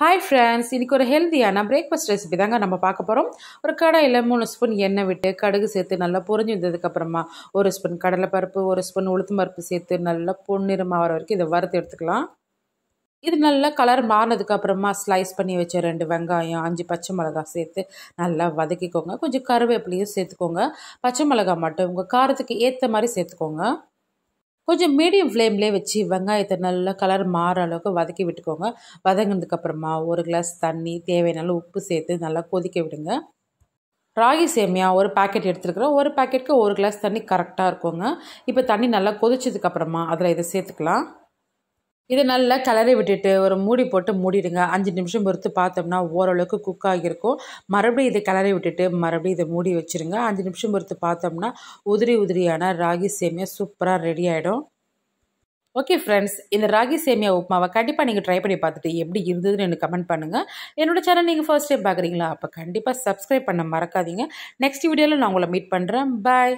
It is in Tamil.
ஹாய் ஃப்ரெண்ட்ஸ் இன்றைக்கி ஒரு ஹெல்த்தியான பிரேக்ஃபாஸ்ட் ரெசிபி தாங்க நம்ம பார்க்க போகிறோம் ஒரு கடையில் மூணு ஸ்பூன் எண்ணெய் விட்டு கடுகு சேர்த்து நல்லா பொறிஞ்சு வந்ததுக்கப்புறமா ஒரு ஸ்பூன் கடலைப்பருப்பு ஒரு ஸ்பூன் உளுத்து பருப்பு சேர்த்து நல்லா பொன்னிறமாக வர வரைக்கும் இதை வறுத்து எடுத்துக்கலாம் இது நல்லா கலர் மாறினதுக்கப்புறமா ஸ்லைஸ் பண்ணி வச்ச ரெண்டு வெங்காயம் அஞ்சு பச்சை மிளகா சேர்த்து நல்லா வதக்கிக்கோங்க கொஞ்சம் கருவேப்பிலையும் சேர்த்துக்கோங்க பச்சை மிளகா மட்டும் உங்கள் காரத்துக்கு ஏற்ற மாதிரி சேர்த்துக்கோங்க கொஞ்சம் மீடியம் ஃப்ளேம்லேயே வச்சு வெங்காயத்தை நல்லா கலர் மாற அளவுக்கு வதக்கி விட்டுக்கோங்க வதங்கினதுக்கப்புறமா ஒரு கிளாஸ் தண்ணி தேவையான உப்பு சேர்த்து நல்லா கொதிக்க விடுங்க ராகி சேமியா ஒரு பேக்கெட் எடுத்துருக்குறோம் ஒரு பேக்கெட்டுக்கு ஒரு கிளாஸ் தண்ணி கரெக்டாக இருக்குங்க இப்போ தண்ணி நல்லா கொதிச்சதுக்கப்புறமா அதில் இதை சேர்த்துக்கலாம் இதை நல்லா கிளறி விட்டுட்டு ஒரு மூடி போட்டு மூடிடுங்க அஞ்சு நிமிஷம் பொறுத்து பார்த்தோம்னா ஓரளவுக்கு குக் ஆகியிருக்கும் மறுபடியும் இதை கலரை விட்டுட்டு மறுபடியும் இதை மூடி வச்சுருங்க அஞ்சு நிமிஷம் பொறுத்து பார்த்தோம்னா உதிரி உதிரியான ராகி சேமியா சூப்பராக ரெடி ஆகிடும் ஓகே ஃப்ரெண்ட்ஸ் இந்த ராகி சேமியா உப்புமாவை கண்டிப்பாக நீங்கள் ட்ரை பண்ணி பார்த்துட்டு எப்படி இருந்ததுன்னு எனக்கு கமெண்ட் பண்ணுங்கள் என்னோட சேனல் நீங்கள் ஃபர்ஸ்ட் டைம் பார்க்குறீங்களா அப்போ கண்டிப்பாக சப்ஸ்கிரைப் பண்ண மறக்காதீங்க நெக்ஸ்ட் வீடியோவில் நான் உங்களை மீட் பண்ணுறேன் பாய்